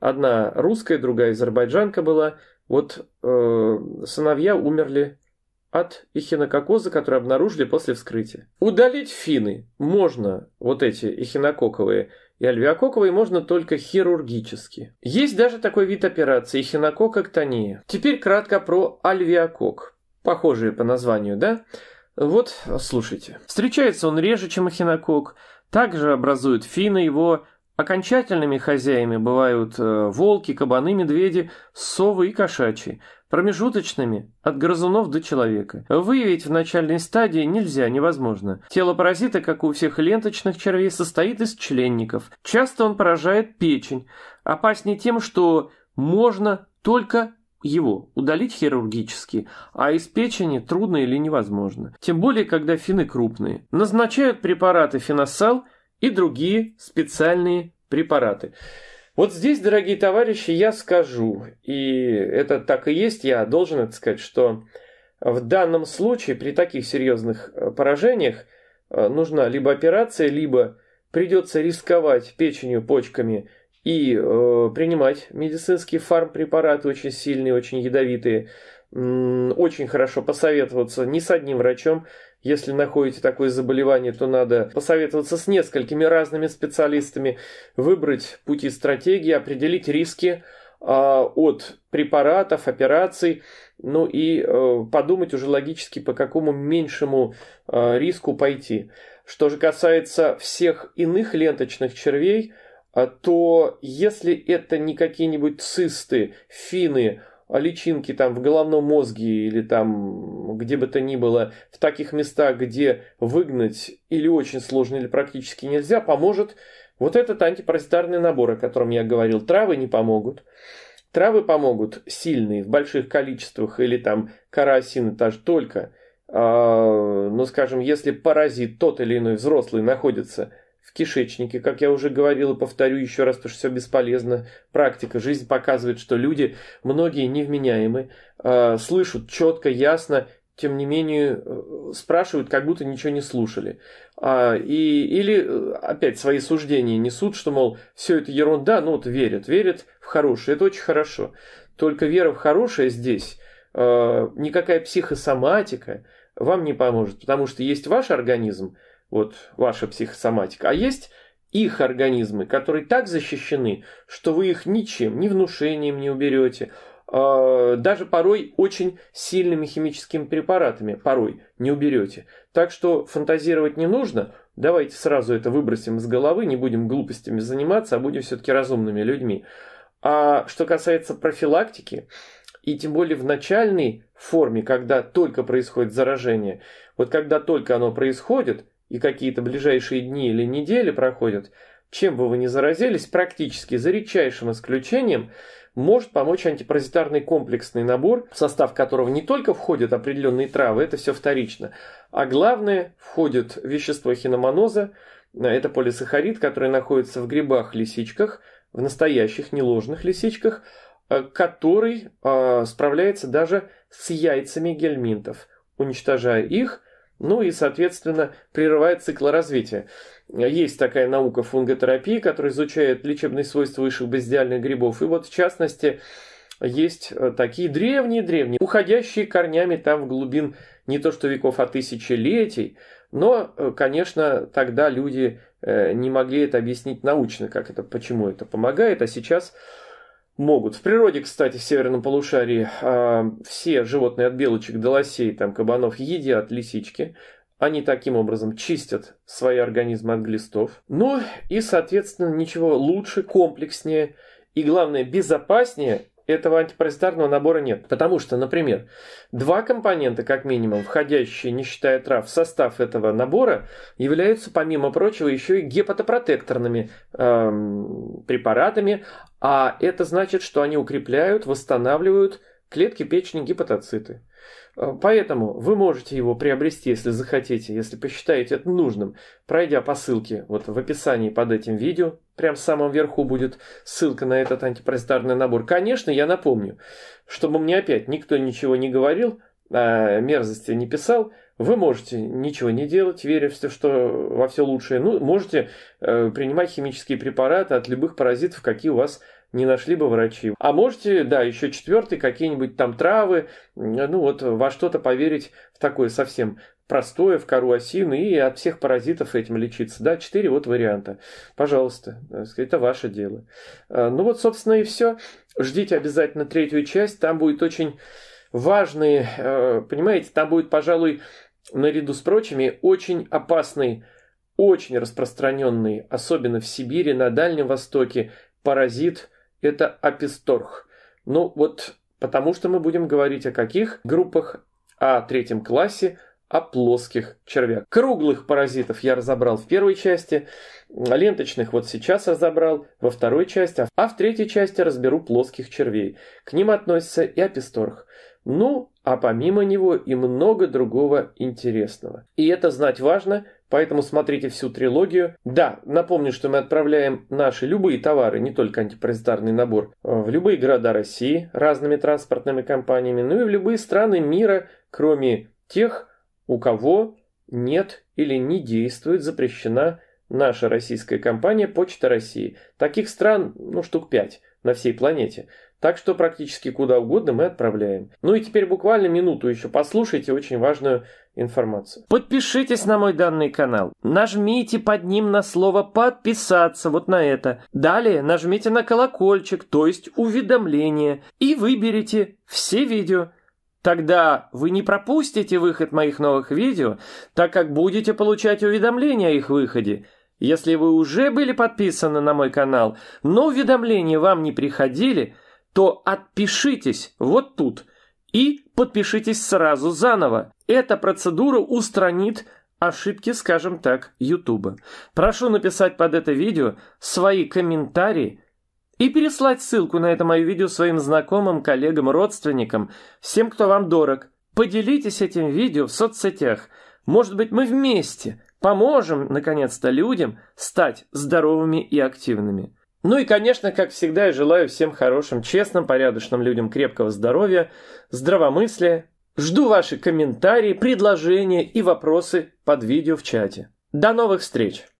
Одна русская, другая азербайджанка была. Вот э, сыновья умерли от эхинококоза, который обнаружили после вскрытия. Удалить фины можно, вот эти эхинококковые, и альвеококковой можно только хирургически. Есть даже такой вид операции – хинокококтония. Теперь кратко про альвеокок. Похожие по названию, да? Вот, слушайте. Встречается он реже, чем хинокок. Также образуют фины его Окончательными хозяями бывают э, волки, кабаны, медведи, совы и кошачьи, промежуточными – от грызунов до человека. Выявить в начальной стадии нельзя, невозможно. Тело паразита, как у всех ленточных червей, состоит из членников. Часто он поражает печень. Опаснее тем, что можно только его удалить хирургически, а из печени трудно или невозможно. Тем более, когда фины крупные. Назначают препараты феносал – и другие специальные препараты. Вот здесь, дорогие товарищи, я скажу, и это так и есть, я должен это сказать, что в данном случае при таких серьезных э, поражениях э, нужна либо операция, либо придется рисковать печенью, почками и э, принимать медицинские фармпрепараты очень сильные, очень ядовитые. Очень хорошо посоветоваться не с одним врачом, если находите такое заболевание, то надо посоветоваться с несколькими разными специалистами, выбрать пути стратегии, определить риски а, от препаратов, операций, ну и э, подумать уже логически, по какому меньшему э, риску пойти. Что же касается всех иных ленточных червей, э, то если это не какие-нибудь цисты, фины, личинки там в головном мозге или там где бы то ни было, в таких местах, где выгнать или очень сложно, или практически нельзя, поможет вот этот антипаразитарный набор, о котором я говорил. Травы не помогут. Травы помогут сильные, в больших количествах, или там кора осины та же только. А, но ну, скажем, если паразит тот или иной взрослый находится – в кишечнике. Как я уже говорил и повторю еще раз, потому что все бесполезно. Практика, жизнь показывает, что люди, многие невменяемы, э, слышат четко, ясно, тем не менее э, спрашивают, как будто ничего не слушали. А, и, или э, опять свои суждения несут, что, мол, все это ерунда, ну вот верят, верят в хорошее, это очень хорошо. Только вера в хорошее здесь, э, никакая психосоматика вам не поможет, потому что есть ваш организм, вот ваша психосоматика, а есть их организмы, которые так защищены, что вы их ничем, ни внушением не уберете, а, даже порой очень сильными химическими препаратами, порой не уберете. Так что фантазировать не нужно, давайте сразу это выбросим из головы, не будем глупостями заниматься, а будем все-таки разумными людьми. А что касается профилактики, и тем более в начальной форме, когда только происходит заражение, вот когда только оно происходит, и какие-то ближайшие дни или недели проходят, чем бы вы ни заразились, практически за редчайшим исключением может помочь антипаразитарный комплексный набор, в состав которого не только входят определенные травы, это все вторично, а главное входит вещество хиномоноза, э, это полисахарид, который находится в грибах-лисичках, в настоящих, не ложных лисичках, э, который э, справляется даже с яйцами гельминтов, уничтожая их – ну и, соответственно, прерывает цикл развития. Есть такая наука фунготерапии, которая изучает лечебные свойства высших базидиальных грибов. И вот, в частности, есть э, такие древние-древние, уходящие корнями там в глубин не то что веков, а тысячелетий. Но, э, конечно, тогда люди э, не могли это объяснить научно, как это, почему это помогает, а сейчас Могут. В природе, кстати, в северном полушарии э, все животные от белочек до лосей, там, кабанов, едят лисички. Они таким образом чистят свои организмы от глистов. Ну и, соответственно, ничего лучше, комплекснее и, главное, безопаснее этого антипаразитарного набора нет. Потому что, например, два компонента, как минимум, входящие, не считая трав, в состав этого набора, являются, помимо прочего, еще и гепатопротекторными эм, препаратами, а это значит, что они укрепляют, восстанавливают клетки печени гепатоциты. Э, поэтому вы можете его приобрести, если захотите, если посчитаете это нужным, пройдя по ссылке вот в описании под этим видео, прям в самом верху будет ссылка на этот антипаразитарный набор. Конечно, я напомню, чтобы мне опять никто ничего не говорил, а, мерзости не писал, вы можете ничего не делать, веря в все, что во все лучшее. Ну, можете э, принимать химические препараты от любых паразитов, какие у вас не нашли бы врачи. А можете, да, еще четвертый, какие-нибудь там травы, ну вот во что-то поверить в такое совсем простое, в кору осины и от всех паразитов этим лечиться. Да, четыре вот варианта. Пожалуйста, э, это ваше дело. Э, ну вот, собственно, и все. Ждите обязательно третью часть. Там будет очень важный, э, понимаете, там будет, пожалуй, наряду с прочими, очень опасный, очень распространенный, особенно в Сибири, на Дальнем Востоке, паразит – это аписторх. Ну вот потому что мы будем говорить о каких группах, о третьем классе, о плоских червях. Круглых паразитов я разобрал в первой части, ленточных вот сейчас разобрал во второй части, а в третьей части разберу плоских червей. К ним относится и аписторх. Ну, а помимо него и много другого интересного. И это знать важно – Поэтому смотрите всю трилогию. Да, напомню, что мы отправляем наши любые товары, не только антипаразитарный набор, э, в любые города России разными транспортными компаниями, ну и в любые страны мира, кроме тех, у кого нет или не действует запрещена наша российская компания Почта России. Таких стран, ну, штук пять на всей планете – так что практически куда угодно мы отправляем. Ну и теперь буквально минуту еще послушайте очень важную информацию. Подпишитесь на мой данный канал. Нажмите под ним на слово «подписаться», вот на это. Далее нажмите на колокольчик, то есть уведомление, и выберите «Все видео». Тогда вы не пропустите выход моих новых видео, так как будете получать уведомления о их выходе. Если вы уже были подписаны на мой канал, но уведомления вам не приходили – то отпишитесь вот тут и подпишитесь сразу заново. Эта процедура устранит ошибки, скажем так, Ютуба. Прошу написать под это видео свои комментарии и переслать ссылку на это мое видео своим знакомым, коллегам, родственникам, всем, кто вам дорог. Поделитесь этим видео в соцсетях. Может быть, мы вместе поможем, наконец-то, людям стать здоровыми и активными. Ну и, конечно, как всегда, я желаю всем хорошим, честным, порядочным людям крепкого здоровья, здравомыслия. Жду ваши комментарии, предложения и вопросы под видео в чате. До новых встреч!